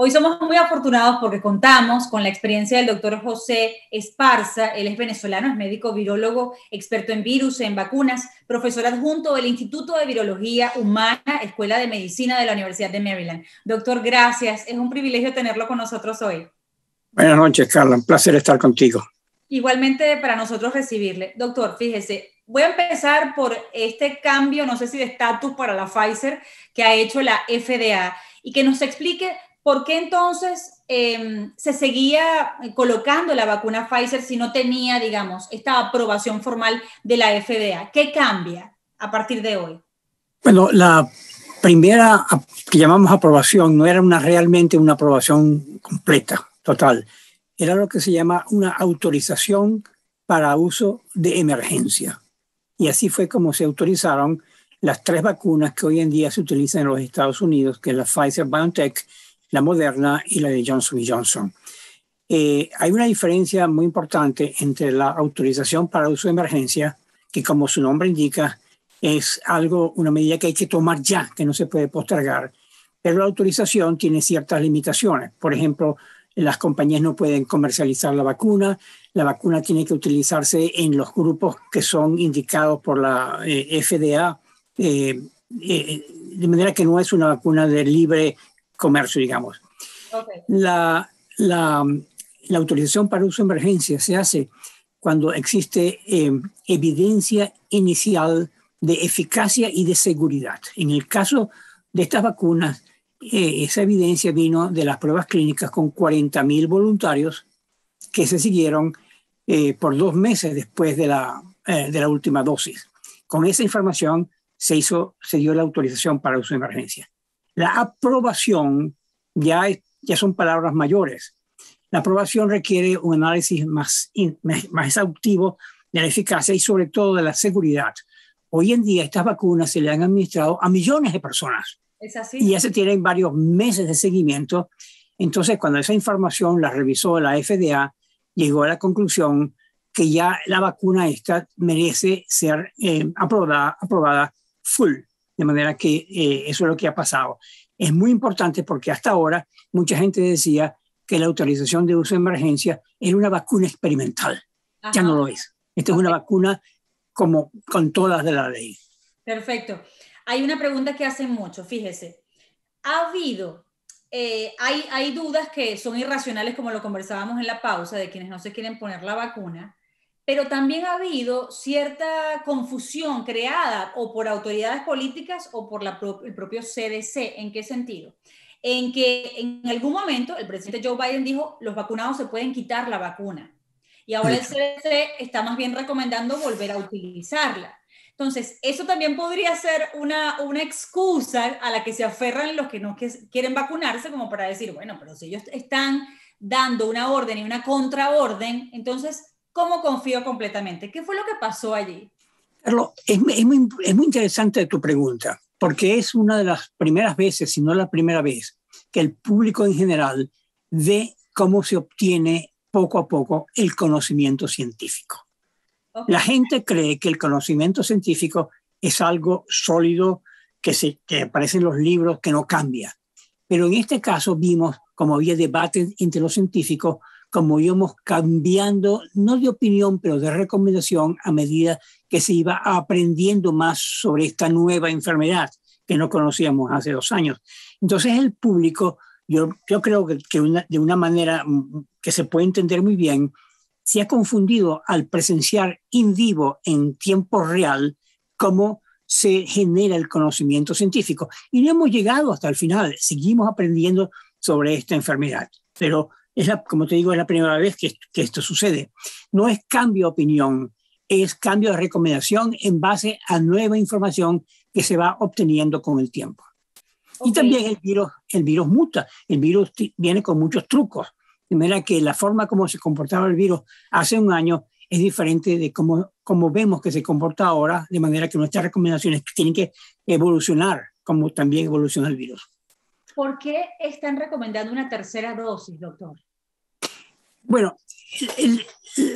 Hoy somos muy afortunados porque contamos con la experiencia del doctor José Esparza. Él es venezolano, es médico virólogo, experto en virus, en vacunas, profesor adjunto del Instituto de Virología Humana, Escuela de Medicina de la Universidad de Maryland. Doctor, gracias. Es un privilegio tenerlo con nosotros hoy. Buenas noches, Carla. Un placer estar contigo. Igualmente para nosotros recibirle. Doctor, fíjese, voy a empezar por este cambio, no sé si de estatus para la Pfizer que ha hecho la FDA y que nos explique ¿por qué entonces em, se seguía eh, colocando la vacuna Pfizer si no tenía, digamos, esta aprobación formal de la FDA? ¿Qué cambia a partir de hoy? Bueno, la primera que llamamos aprobación no era una, realmente una aprobación completa, total. Era lo que se llama una autorización para uso de emergencia. Y así fue como se autorizaron las tres vacunas que hoy en día se utilizan en los Estados Unidos, que es la Pfizer BioNTech, la Moderna y la de Johnson Johnson. Eh, hay una diferencia muy importante entre la autorización para uso de emergencia, que como su nombre indica, es algo, una medida que hay que tomar ya, que no se puede postergar, pero la autorización tiene ciertas limitaciones. Por ejemplo, las compañías no pueden comercializar la vacuna, la vacuna tiene que utilizarse en los grupos que son indicados por la eh, FDA, eh, de manera que no es una vacuna de libre comercio, digamos. La, la, autorización para uso de emergencia se hace cuando existe eh, evidencia inicial de eficacia y de seguridad. En el caso de estas vacunas, eh, esa evidencia vino de las pruebas clínicas con 40.000 voluntarios que se siguieron eh, por dos meses después de la, de la última dosis. Con esa información se, hizo, se dio la autorización para uso de emergencia. La aprobación ya, son palabras mayores. La aprobación requiere un análisis más, más exhaustivo de la eficacia y sobre todo de la seguridad. Hoy en día estas vacunas se le han administrado a millones de personas. así? Y ya se tienen varios meses de seguimiento. Entonces, cuando esa información la revisó la FDA, llegó a la conclusión que ya la vacuna esta merece ser eh, aprobada, aprobada full, de manera que eh, eso es lo que ha pasado. Es muy importante porque hasta ahora mucha gente decía que la autorización de uso de emergencia era una vacuna experimental. Ya no lo es. Esta es una vacuna como con todas de la ley. Perfecto. Hay una pregunta que hacen mucho, fíjese. ¿Ha habido, eh, hay, hay dudas que son irracionales, como lo conversábamos en la pausa, de quienes no se quieren poner la vacuna? pero también ha habido cierta confusión creada o por autoridades políticas o por el propio CDC. ¿En qué sentido? En que en algún momento el presidente Joe Biden dijo, los vacunados se pueden quitar la vacuna. Y ahora el CDC está más bien recomendando volver a utilizarla. Entonces, eso también podría ser una, una excusa a la que se aferran los que no quieren vacunarse, como para decir, bueno, pero si ellos están dando una orden y una contraorden, entonces ¿Cómo confío completamente? ¿Qué fue lo que pasó allí? Carlos, es, muy, interesante tu pregunta, porque es una de las primeras veces, si no la primera vez, que el público en general ve cómo se obtiene poco a poco el conocimiento científico. La gente cree que el conocimiento científico es algo sólido que, se, aparece en los libros, que no cambia. Pero en este caso vimos como había debates entre los científicos como íbamos cambiando, no de opinión, pero de recomendación a medida que se iba aprendiendo más sobre esta nueva enfermedad que no conocíamos hace dos años. Entonces el público, yo, yo creo que, de una manera mm, que se puede entender muy bien, se ha confundido al presenciar en vivo en tiempo real cómo se genera el conocimiento científico. Y no hemos llegado hasta el final, seguimos aprendiendo sobre esta enfermedad, pero como te digo, es la primera vez que, que esto sucede. No es cambio de opinión, es cambio de recomendación en base a nueva información que se va obteniendo con el tiempo. Y también el virus, el virus muta, el virus viene con muchos trucos, de manera que la forma como se comportaba el virus hace un año es diferente de cómo, cómo vemos que se comporta ahora, de manera que nuestras recomendaciones tienen que evolucionar, como también evoluciona el virus. ¿Por qué están recomendando una tercera dosis, doctor? Bueno,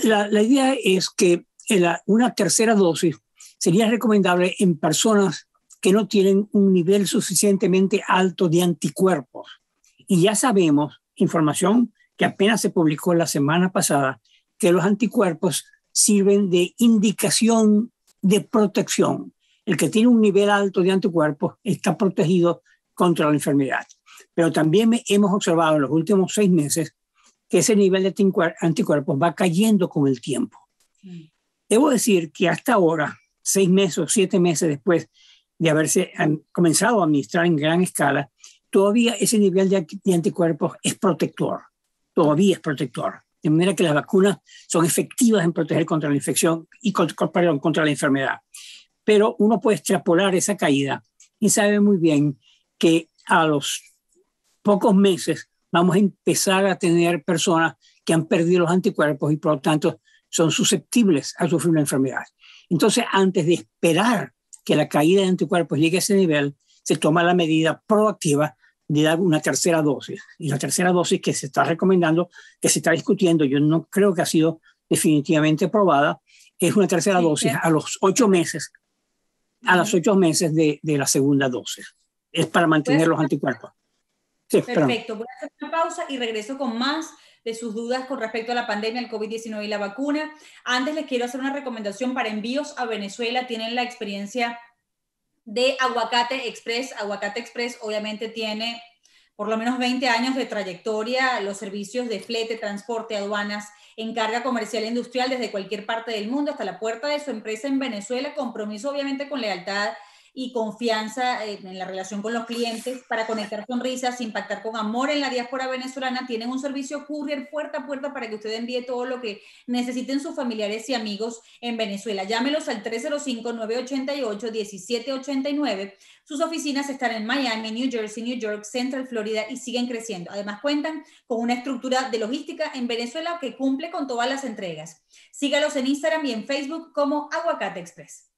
la, idea es que eh, una tercera dosis sería recomendable en personas que no tienen un nivel suficientemente alto de anticuerpos. Y ya sabemos, información que apenas se publicó la semana pasada, que los anticuerpos sirven de indicación de protección. El que tiene un nivel alto de anticuerpos está protegido contra la enfermedad. Pero también hemos observado en los últimos seis meses que ese nivel de anticuerpos va cayendo con el tiempo. Debo decir que hasta ahora, seis meses o siete meses después de haberse comenzado a administrar en gran escala, todavía ese nivel de, anticuerpos es protector, todavía es protector. De manera que las vacunas son efectivas en proteger contra la infección y contra, contra la enfermedad. Pero uno puede extrapolar esa caída y sabe muy bien que a los pocos meses vamos a empezar a tener personas que han perdido los anticuerpos y por lo tanto son susceptibles a sufrir una enfermedad. Entonces, antes de esperar que la caída de anticuerpos llegue a ese nivel, se toma la medida proactiva de dar una tercera dosis. Y la tercera dosis que se está recomendando, que se está discutiendo, yo no creo que ha sido definitivamente aprobada, es una tercera dosis a los ocho meses, a los ocho meses de la segunda dosis. Es para mantener pues, los anticuerpos. Perfecto, voy a hacer una pausa y regreso con más de sus dudas con respecto a la pandemia, el COVID-19 y la vacuna. Antes les quiero hacer una recomendación para envíos a Venezuela. Tienen la experiencia de Aguacate Express. Aguacate Express obviamente tiene por lo menos 20 años de trayectoria, los servicios de flete, transporte, aduanas, encarga comercial e industrial desde cualquier parte del mundo hasta la puerta de su empresa en Venezuela, compromiso obviamente con lealtad y confianza eh, en la relación con los clientes para conectar sonrisas, impactar con amor en la diáspora venezolana. Tienen un servicio courier puerta a puerta para que usted envíe todo lo que necesiten sus familiares y amigos en Venezuela. Llámelos al 305-988-1789. Sus oficinas están en Miami, New Jersey, New York, Central Florida y siguen creciendo. Además cuentan con una estructura de logística en Venezuela que cumple con todas las entregas. Sígalos en Instagram y en Facebook como Aguacate Express.